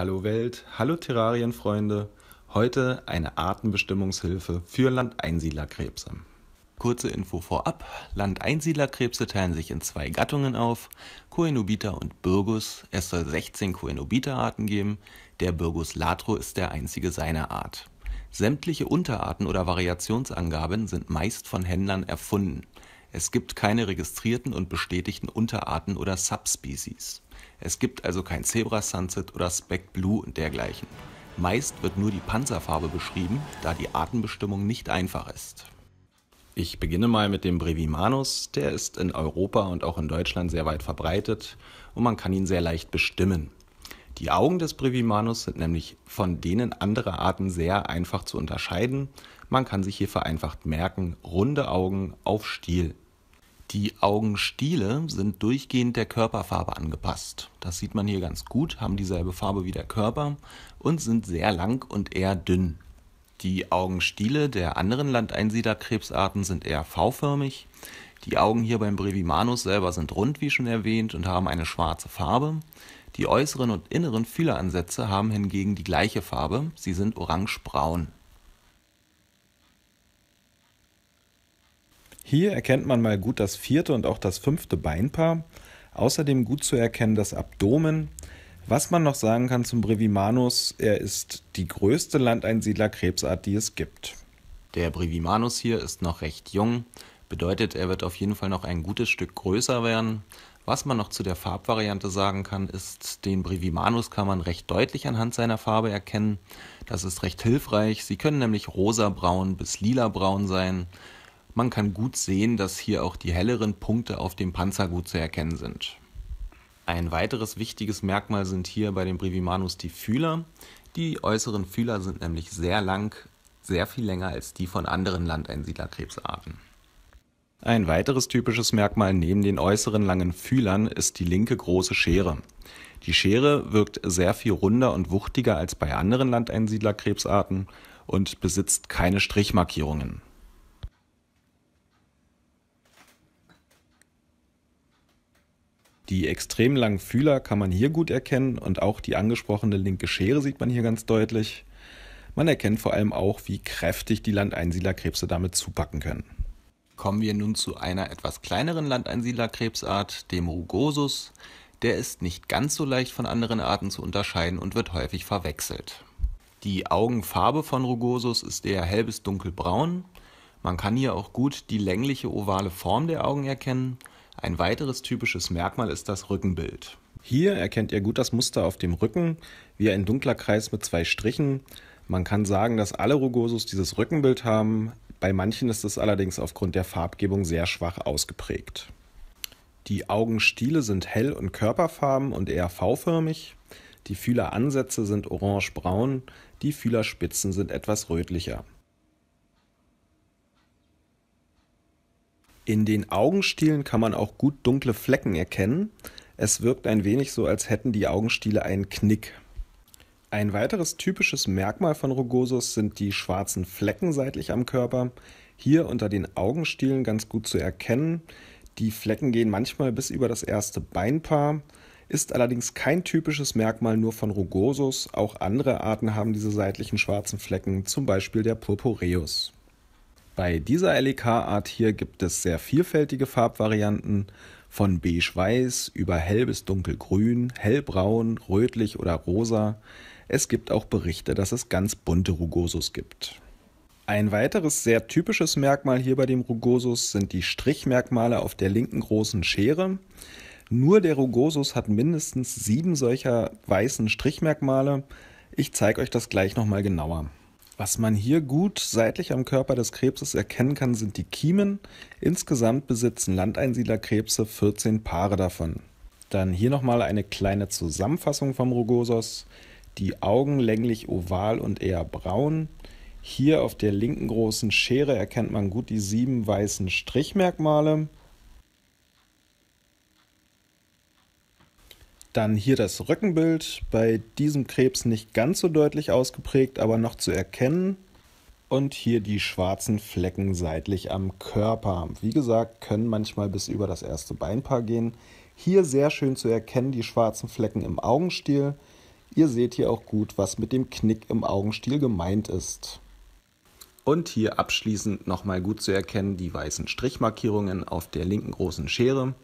Hallo Welt, hallo Terrarienfreunde. Heute eine Artenbestimmungshilfe für Landeinsiedlerkrebse. Kurze Info vorab: Landeinsiedlerkrebse teilen sich in zwei Gattungen auf, Coenobita und Birgus. Es soll 16 Coenobita-Arten geben. Der Birgus latro ist der einzige seiner Art. Sämtliche Unterarten oder Variationsangaben sind meist von Händlern erfunden. Es gibt keine registrierten und bestätigten Unterarten oder Subspecies. Es gibt also kein Zebra Sunset oder Spec Blue und dergleichen. Meist wird nur die Panzerfarbe beschrieben, da die Artenbestimmung nicht einfach ist. Ich beginne mal mit dem Brevimanus. Der ist in Europa und auch in Deutschland sehr weit verbreitet und man kann ihn sehr leicht bestimmen. Die Augen des Brevimanus sind nämlich von denen anderer Arten sehr einfach zu unterscheiden. Man kann sich hier vereinfacht merken, runde Augen auf Stiel. Die Augenstiele sind durchgehend der Körperfarbe angepasst. Das sieht man hier ganz gut, haben dieselbe Farbe wie der Körper und sind sehr lang und eher dünn. Die Augenstiele der anderen Landeinsiederkrebsarten sind eher V-förmig. Die Augen hier beim Brevimanus selber sind rund, wie schon erwähnt, und haben eine schwarze Farbe. Die äußeren und inneren Fühleransätze haben hingegen die gleiche Farbe, sie sind orangebraun. Hier erkennt man mal gut das vierte und auch das fünfte Beinpaar. Außerdem gut zu erkennen das Abdomen. Was man noch sagen kann zum Brevimanus, er ist die größte Landeinsiedlerkrebsart, die es gibt. Der Brevimanus hier ist noch recht jung, bedeutet, er wird auf jeden Fall noch ein gutes Stück größer werden. Was man noch zu der Farbvariante sagen kann, ist, den Brevimanus kann man recht deutlich anhand seiner Farbe erkennen. Das ist recht hilfreich. Sie können nämlich rosabraun bis lilabraun sein. Man kann gut sehen, dass hier auch die helleren Punkte auf dem Panzer gut zu erkennen sind. Ein weiteres wichtiges Merkmal sind hier bei den Brivimanus die Fühler. Die äußeren Fühler sind nämlich sehr lang, sehr viel länger als die von anderen Landeinsiedlerkrebsarten. Ein weiteres typisches Merkmal neben den äußeren langen Fühlern ist die linke große Schere. Die Schere wirkt sehr viel runder und wuchtiger als bei anderen Landeinsiedlerkrebsarten und besitzt keine Strichmarkierungen. Die extrem langen Fühler kann man hier gut erkennen und auch die angesprochene linke Schere sieht man hier ganz deutlich. Man erkennt vor allem auch, wie kräftig die Landeinsiedlerkrebse damit zupacken können. Kommen wir nun zu einer etwas kleineren Landeinsiedlerkrebsart, dem Rugosus. Der ist nicht ganz so leicht von anderen Arten zu unterscheiden und wird häufig verwechselt. Die Augenfarbe von Rugosus ist eher hell bis dunkelbraun. Man kann hier auch gut die längliche ovale Form der Augen erkennen ein weiteres typisches Merkmal ist das Rückenbild. Hier erkennt ihr gut das Muster auf dem Rücken, wie ein dunkler Kreis mit zwei Strichen. Man kann sagen, dass alle Rugosus dieses Rückenbild haben. Bei manchen ist es allerdings aufgrund der Farbgebung sehr schwach ausgeprägt. Die Augenstiele sind hell und körperfarben und eher V-förmig. Die Fühleransätze sind orange-braun, die Fühlerspitzen sind etwas rötlicher. In den Augenstielen kann man auch gut dunkle Flecken erkennen. Es wirkt ein wenig so, als hätten die Augenstiele einen Knick. Ein weiteres typisches Merkmal von Rugosus sind die schwarzen Flecken seitlich am Körper. Hier unter den Augenstielen ganz gut zu erkennen. Die Flecken gehen manchmal bis über das erste Beinpaar, ist allerdings kein typisches Merkmal nur von Rugosus. Auch andere Arten haben diese seitlichen schwarzen Flecken, zum Beispiel der Purpureus. Bei dieser LEK-Art hier gibt es sehr vielfältige Farbvarianten von beige-weiß über hell bis dunkelgrün, hellbraun, rötlich oder rosa. Es gibt auch Berichte, dass es ganz bunte Rugosus gibt. Ein weiteres sehr typisches Merkmal hier bei dem Rugosus sind die Strichmerkmale auf der linken großen Schere. Nur der Rugosus hat mindestens sieben solcher weißen Strichmerkmale. Ich zeige euch das gleich nochmal genauer. Was man hier gut seitlich am Körper des Krebses erkennen kann, sind die Kiemen. Insgesamt besitzen Landeinsiedlerkrebse 14 Paare davon. Dann hier nochmal eine kleine Zusammenfassung vom Rugosos. Die Augen länglich oval und eher braun. Hier auf der linken großen Schere erkennt man gut die sieben weißen Strichmerkmale. Dann hier das Rückenbild, bei diesem Krebs nicht ganz so deutlich ausgeprägt, aber noch zu erkennen. Und hier die schwarzen Flecken seitlich am Körper. Wie gesagt, können manchmal bis über das erste Beinpaar gehen. Hier sehr schön zu erkennen die schwarzen Flecken im Augenstiel. Ihr seht hier auch gut, was mit dem Knick im Augenstiel gemeint ist. Und hier abschließend nochmal gut zu erkennen die weißen Strichmarkierungen auf der linken großen Schere.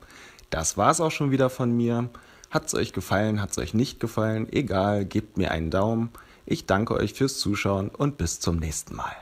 Das war's auch schon wieder von mir. Hat es euch gefallen, hat es euch nicht gefallen? Egal, gebt mir einen Daumen. Ich danke euch fürs Zuschauen und bis zum nächsten Mal.